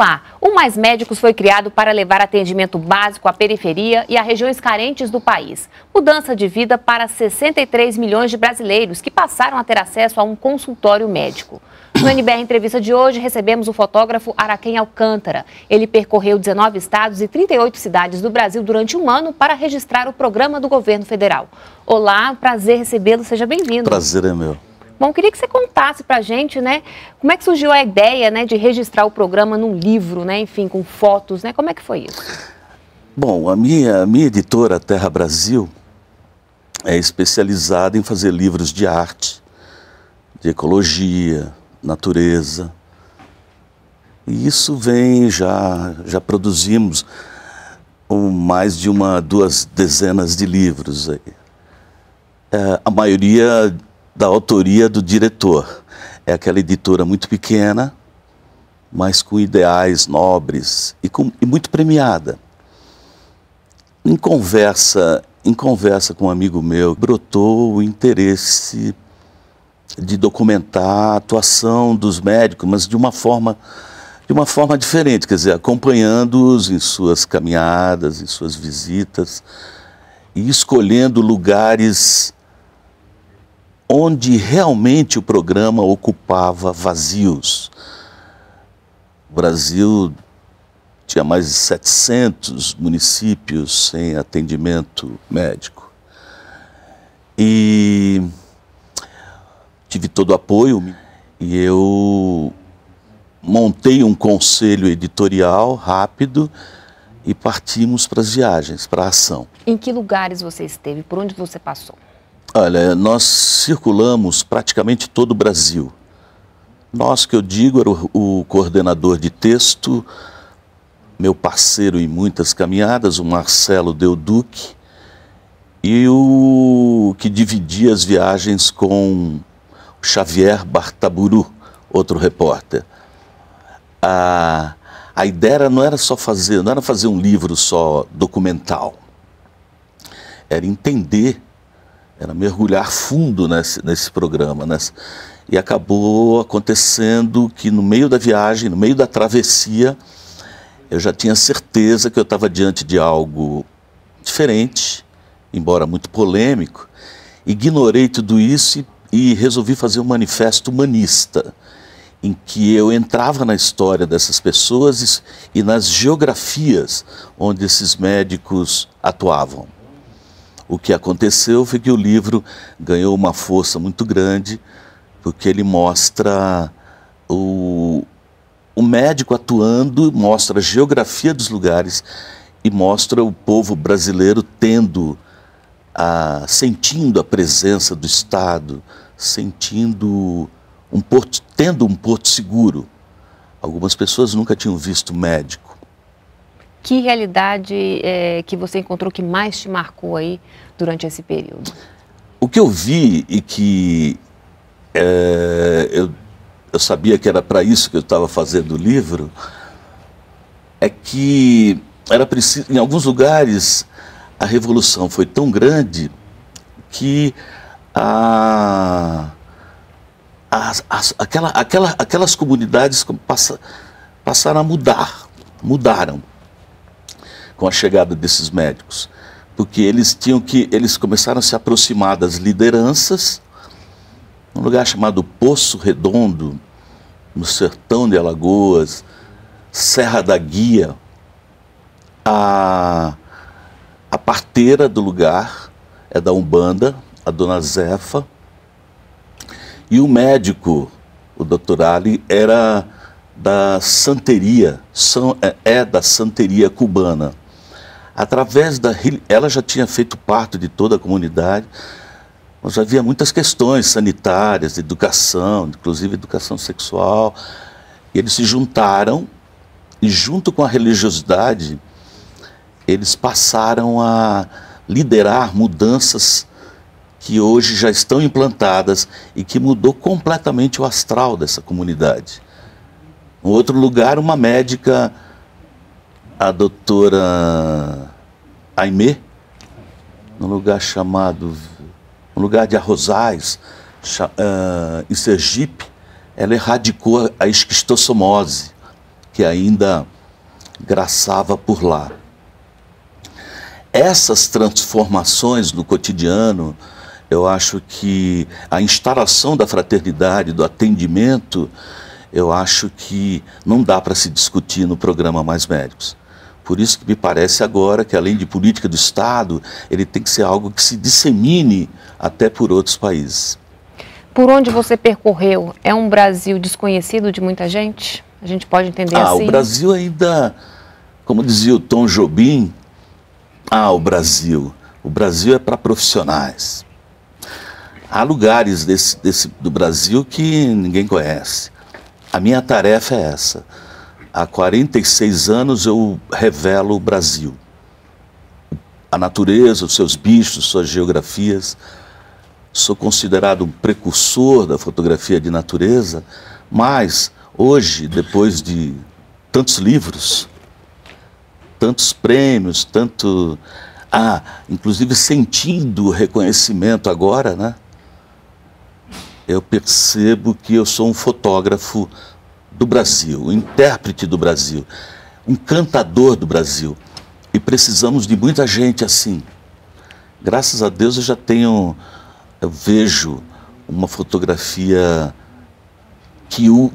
Olá! O Mais Médicos foi criado para levar atendimento básico à periferia e a regiões carentes do país. Mudança de vida para 63 milhões de brasileiros que passaram a ter acesso a um consultório médico. No NBR Entrevista de hoje, recebemos o fotógrafo Araquém Alcântara. Ele percorreu 19 estados e 38 cidades do Brasil durante um ano para registrar o programa do governo federal. Olá, prazer recebê-lo, seja bem-vindo. Prazer é meu. Bom, queria que você contasse para a gente, né, como é que surgiu a ideia, né, de registrar o programa num livro, né, enfim, com fotos, né, como é que foi isso? Bom, a minha, a minha editora Terra Brasil é especializada em fazer livros de arte, de ecologia, natureza. E isso vem, já, já produzimos um, mais de uma, duas dezenas de livros aí. É, a maioria da autoria do diretor. É aquela editora muito pequena, mas com ideais nobres e, com, e muito premiada. Em conversa, em conversa com um amigo meu, brotou o interesse de documentar a atuação dos médicos, mas de uma forma de uma forma diferente, quer dizer, acompanhando-os em suas caminhadas, em suas visitas e escolhendo lugares onde realmente o programa ocupava vazios. O Brasil tinha mais de 700 municípios sem atendimento médico. E tive todo o apoio e eu montei um conselho editorial rápido e partimos para as viagens, para a ação. Em que lugares você esteve? Por onde você passou? Olha, nós circulamos praticamente todo o Brasil. Nós, que eu digo, era o, o coordenador de texto, meu parceiro em muitas caminhadas, o Marcelo Del Duque, e o que dividia as viagens com Xavier Bartaburu, outro repórter. A, a ideia não era só fazer, não era fazer um livro só documental, era entender era mergulhar fundo nesse, nesse programa. Nessa, e acabou acontecendo que no meio da viagem, no meio da travessia, eu já tinha certeza que eu estava diante de algo diferente, embora muito polêmico. Ignorei tudo isso e, e resolvi fazer um manifesto humanista, em que eu entrava na história dessas pessoas e, e nas geografias onde esses médicos atuavam. O que aconteceu foi que o livro ganhou uma força muito grande, porque ele mostra o, o médico atuando, mostra a geografia dos lugares e mostra o povo brasileiro tendo, a, sentindo a presença do Estado, sentindo um porto, tendo um porto seguro. Algumas pessoas nunca tinham visto médico que realidade é, que você encontrou que mais te marcou aí durante esse período? O que eu vi e que é, eu, eu sabia que era para isso que eu estava fazendo o livro é que era preciso, em alguns lugares a revolução foi tão grande que a, a, a, aquela, aquela, aquelas comunidades passa, passaram a mudar, mudaram com a chegada desses médicos, porque eles tinham que eles começaram a se aproximar das lideranças, num lugar chamado Poço Redondo, no sertão de Alagoas, Serra da Guia, a, a parteira do lugar é da Umbanda, a dona Zefa, e o médico, o doutor Ali, era da santeria, é, é da santeria cubana. Através da. Ela já tinha feito parte de toda a comunidade, mas havia muitas questões sanitárias, de educação, inclusive educação sexual. E eles se juntaram e, junto com a religiosidade, eles passaram a liderar mudanças que hoje já estão implantadas e que mudou completamente o astral dessa comunidade. Em outro lugar, uma médica a doutora Aimé, num lugar chamado, um lugar de Arrozais, uh, em Sergipe, ela erradicou a esquistossomose, que ainda graçava por lá. Essas transformações no cotidiano, eu acho que a instalação da fraternidade, do atendimento, eu acho que não dá para se discutir no programa Mais Médicos. Por isso que me parece agora que, além de política do Estado, ele tem que ser algo que se dissemine até por outros países. Por onde você percorreu, é um Brasil desconhecido de muita gente? A gente pode entender ah, assim? Ah, o Brasil ainda, como dizia o Tom Jobim, ah, o Brasil, o Brasil é para profissionais. Há lugares desse, desse, do Brasil que ninguém conhece. A minha tarefa é essa Há 46 anos eu revelo o Brasil. A natureza, os seus bichos, suas geografias. Sou considerado um precursor da fotografia de natureza, mas hoje, depois de tantos livros, tantos prêmios, tanto. Ah, inclusive sentindo o reconhecimento agora, né? Eu percebo que eu sou um fotógrafo do Brasil, o intérprete do Brasil, um cantador do Brasil. E precisamos de muita gente assim. Graças a Deus eu já tenho, eu vejo uma fotografia que o,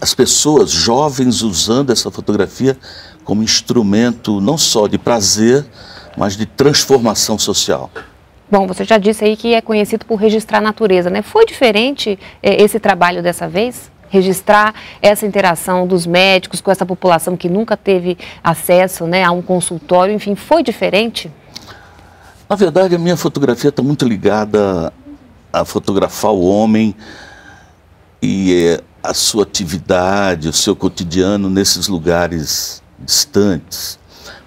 as pessoas jovens usando essa fotografia como instrumento não só de prazer, mas de transformação social. Bom, você já disse aí que é conhecido por registrar a natureza, né? Foi diferente eh, esse trabalho dessa vez? registrar essa interação dos médicos com essa população que nunca teve acesso né, a um consultório, enfim, foi diferente? Na verdade, a minha fotografia está muito ligada a fotografar o homem e é, a sua atividade, o seu cotidiano nesses lugares distantes,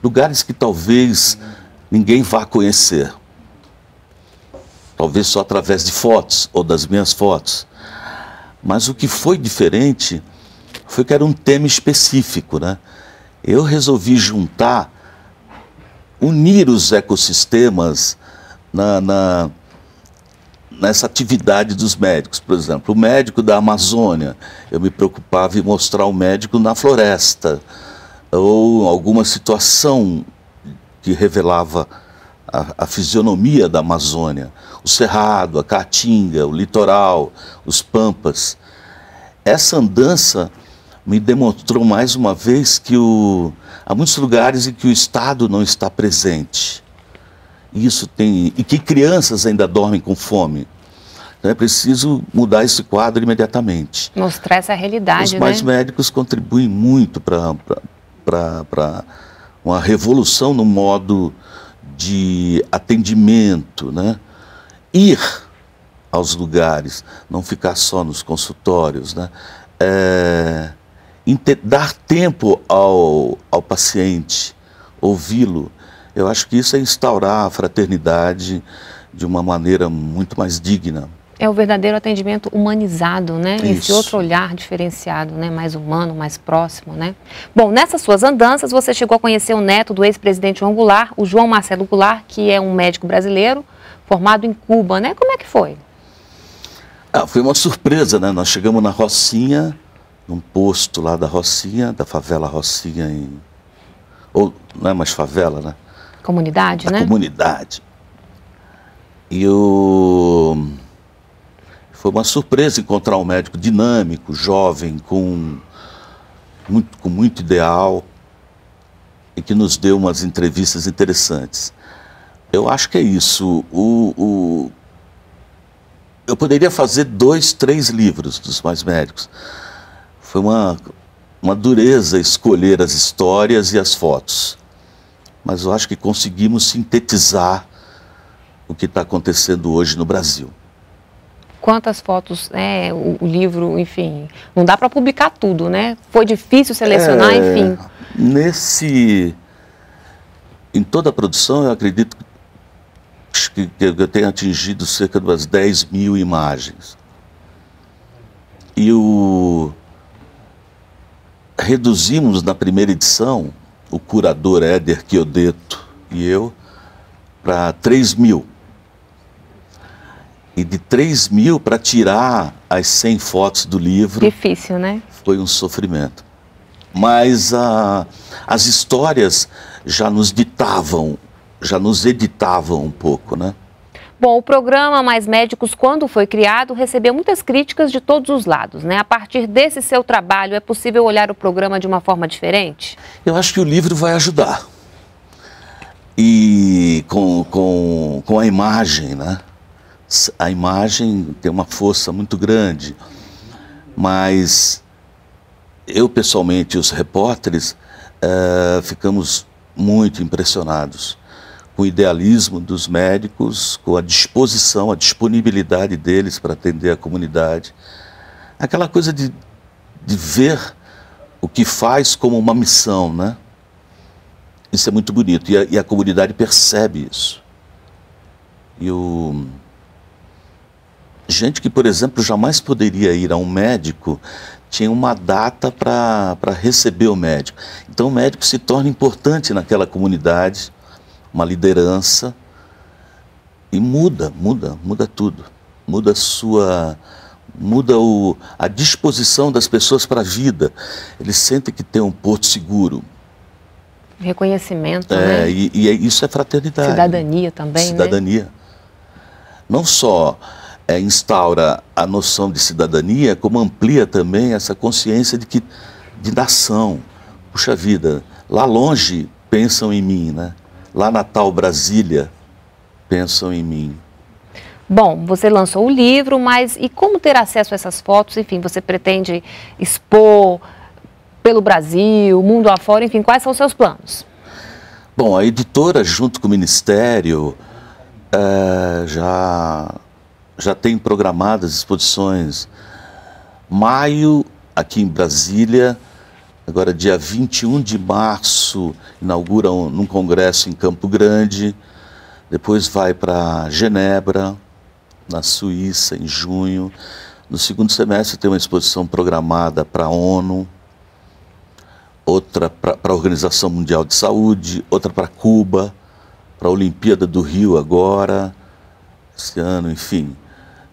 lugares que talvez ninguém vá conhecer, talvez só através de fotos ou das minhas fotos. Mas o que foi diferente foi que era um tema específico, né? Eu resolvi juntar, unir os ecossistemas na, na nessa atividade dos médicos, por exemplo, o médico da Amazônia, eu me preocupava em mostrar o médico na floresta ou alguma situação que revelava a, a fisionomia da Amazônia o Cerrado, a Caatinga, o litoral, os Pampas. Essa andança me demonstrou mais uma vez que o, há muitos lugares em que o Estado não está presente. Isso tem e que crianças ainda dormem com fome. Então é preciso mudar esse quadro imediatamente. Mostrar essa realidade. Os né? mais médicos contribuem muito para uma revolução no modo de atendimento, né? ir aos lugares, não ficar só nos consultórios, né? É, dar tempo ao, ao paciente, ouvi-lo. Eu acho que isso é instaurar a fraternidade de uma maneira muito mais digna. É o verdadeiro atendimento humanizado, né? Isso. Esse outro olhar diferenciado, né? Mais humano, mais próximo, né? Bom, nessas suas andanças, você chegou a conhecer o neto do ex-presidente João Goulart, o João Marcelo Goulart, que é um médico brasileiro, formado em Cuba, né? Como é que foi? Ah, foi uma surpresa, né? Nós chegamos na Rocinha, num posto lá da Rocinha, da favela Rocinha em... Ou não é mais favela, né? Comunidade, da né? comunidade. E o... Foi uma surpresa encontrar um médico dinâmico, jovem, com muito, com muito ideal, e que nos deu umas entrevistas interessantes. Eu acho que é isso. O, o... Eu poderia fazer dois, três livros dos mais médicos. Foi uma, uma dureza escolher as histórias e as fotos. Mas eu acho que conseguimos sintetizar o que está acontecendo hoje no Brasil. Quantas fotos, É o, o livro, enfim, não dá para publicar tudo, né? Foi difícil selecionar, é, enfim. Nesse, em toda a produção, eu acredito que acho que, eu tenho atingido cerca de umas 10 mil imagens. E o... reduzimos na primeira edição, o curador Éder Chiodeto e eu, para 3 mil. E de 3 mil para tirar as 100 fotos do livro. Difícil, né? Foi um sofrimento. Mas a, as histórias já nos ditavam já nos editavam um pouco, né? Bom, o programa Mais Médicos, quando foi criado, recebeu muitas críticas de todos os lados, né? A partir desse seu trabalho, é possível olhar o programa de uma forma diferente? Eu acho que o livro vai ajudar. E com, com, com a imagem, né? A imagem tem uma força muito grande, mas eu pessoalmente e os repórteres uh, ficamos muito impressionados com o idealismo dos médicos, com a disposição, a disponibilidade deles para atender a comunidade. Aquela coisa de, de ver o que faz como uma missão, né? Isso é muito bonito e a, e a comunidade percebe isso. E o gente que, por exemplo, jamais poderia ir a um médico, tinha uma data para receber o médico. Então o médico se torna importante naquela comunidade uma liderança e muda, muda, muda tudo. Muda a sua muda o, a disposição das pessoas para a vida. Eles sentem que tem um porto seguro. Reconhecimento, é, né? E, e, é, isso é fraternidade. Cidadania também, né? Cidadania. Né? Não só é, instaura a noção de cidadania, como amplia também essa consciência de que de nação. Puxa vida, lá longe pensam em mim, né? lá Natal, Brasília, pensam em mim. Bom, você lançou o livro, mas e como ter acesso a essas fotos? Enfim, você pretende expor pelo Brasil, mundo afora, enfim, quais são os seus planos? Bom, a editora, junto com o Ministério, é, já, já tem programadas exposições. Maio, aqui em Brasília, Agora, dia 21 de março, inaugura um, num congresso em Campo Grande. Depois vai para Genebra, na Suíça, em junho. No segundo semestre tem uma exposição programada para a ONU, outra para a Organização Mundial de Saúde, outra para Cuba, para a Olimpíada do Rio agora, esse ano, enfim.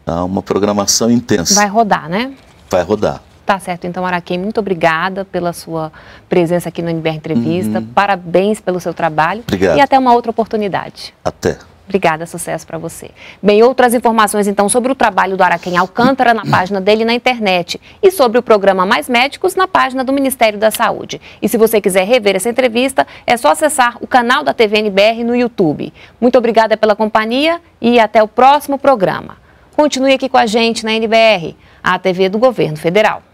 Há uma programação intensa. Vai rodar, né? Vai rodar. Tá certo, então, Araquém, muito obrigada pela sua presença aqui no NBR Entrevista. Uhum. Parabéns pelo seu trabalho. Obrigado. E até uma outra oportunidade. Até. Obrigada, sucesso para você. Bem, outras informações então sobre o trabalho do Araquém Alcântara na página dele na internet e sobre o programa Mais Médicos na página do Ministério da Saúde. E se você quiser rever essa entrevista, é só acessar o canal da TV NBR no YouTube. Muito obrigada pela companhia e até o próximo programa. Continue aqui com a gente na NBR, a TV do Governo Federal.